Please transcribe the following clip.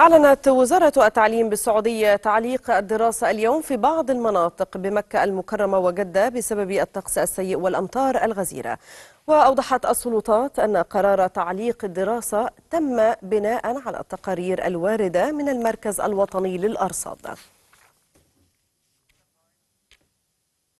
أعلنت وزارة التعليم بالسعودية تعليق الدراسة اليوم في بعض المناطق بمكة المكرمة وجدة بسبب الطقس السيء والأمطار الغزيرة وأوضحت السلطات أن قرار تعليق الدراسة تم بناء على التقارير الواردة من المركز الوطني للأرصاد